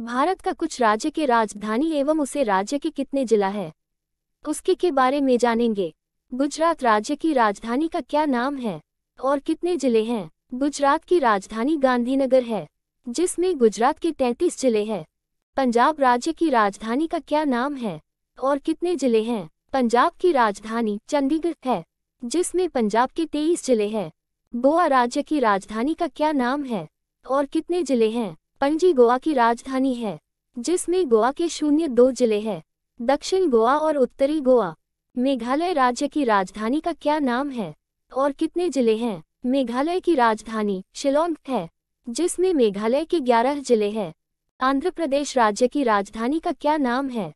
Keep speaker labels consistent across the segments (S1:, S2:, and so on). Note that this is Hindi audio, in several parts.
S1: भारत का कुछ राज्य के राजधानी एवं उसे राज्य के कितने जिला है उसके के बारे में जानेंगे गुजरात राज्य की राजधानी का क्या नाम है और कितने जिले हैं गुजरात की राजधानी गांधीनगर है जिसमें गुजरात के तैतीस जिले हैं पंजाब राज्य की राजधानी का क्या नाम है और कितने जिले हैं पंजाब की राजधानी चंडीगढ़ है जिसमें पंजाब के तेईस जिले हैं गोवा राज्य की राजधानी का क्या नाम है और कितने जिले हैं पणजी गोवा की राजधानी है जिसमें गोवा के शून्य दो जिले हैं दक्षिण गोवा और उत्तरी गोवा मेघालय राज्य की राजधानी का क्या नाम है और कितने जिले हैं मेघालय की राजधानी शिलोंग है जिसमें मेघालय के ग्यारह जिले हैं आंध्र प्रदेश राज्य की राजधानी का क्या नाम है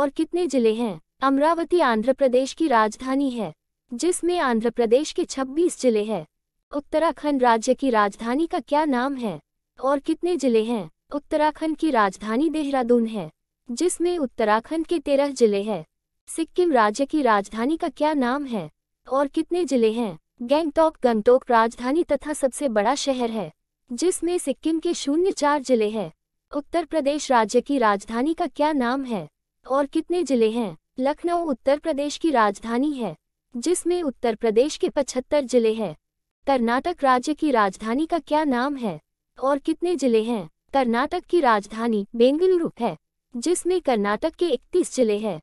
S1: और कितने जिले हैं अमरावती आंध्र प्रदेश की राजधानी है जिसमें आंध्र प्रदेश के 26 जिले हैं उत्तराखंड राज्य की राजधानी का क्या नाम है और कितने जिले हैं उत्तराखंड की राजधानी देहरादून है जिसमें उत्तराखंड के तेरह जिले हैं सिक्किम राज्य की राजधानी का क्या नाम है और कितने जिले हैं गैंगटोक गंगटोक राजधानी तथा सबसे बड़ा शहर है जिसमें सिक्किम के शून्य चार जिले हैं उत्तर प्रदेश राज्य की राजधानी का क्या नाम है और कितने जिले हैं लखनऊ उत्तर प्रदेश की राजधानी है जिसमें उत्तर प्रदेश के पचहत्तर जिले हैं कर्नाटक राज्य की राजधानी का क्या नाम है और कितने जिले हैं कर्नाटक की राजधानी बेंगलुरु है जिसमें कर्नाटक के इकतीस जिले हैं